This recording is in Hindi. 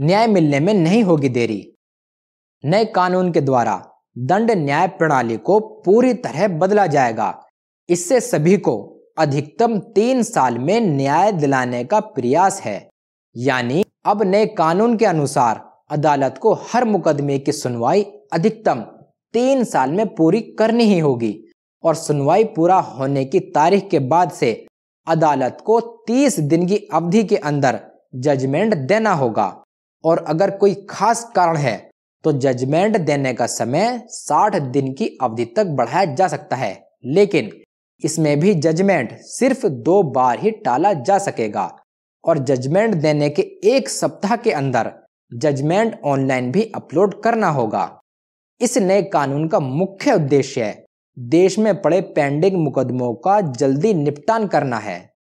न्याय मिलने में नहीं होगी देरी नए कानून के द्वारा दंड न्याय प्रणाली को पूरी तरह बदला जाएगा इससे सभी को अधिकतम तीन साल में न्याय दिलाने का प्रयास है यानी अब नए कानून के अनुसार अदालत को हर मुकदमे की सुनवाई अधिकतम तीन साल में पूरी करनी ही होगी और सुनवाई पूरा होने की तारीख के बाद से अदालत को तीस दिन की अवधि के अंदर जजमेंट देना होगा और अगर कोई खास कारण है तो जजमेंट देने का समय 60 दिन की अवधि तक बढ़ाया जा सकता है लेकिन इसमें भी जजमेंट सिर्फ दो बार ही टाला जा सकेगा और जजमेंट देने के एक सप्ताह के अंदर जजमेंट ऑनलाइन भी अपलोड करना होगा इस नए कानून का मुख्य उद्देश्य देश में पड़े पेंडिंग मुकदमों का जल्दी निपटान करना है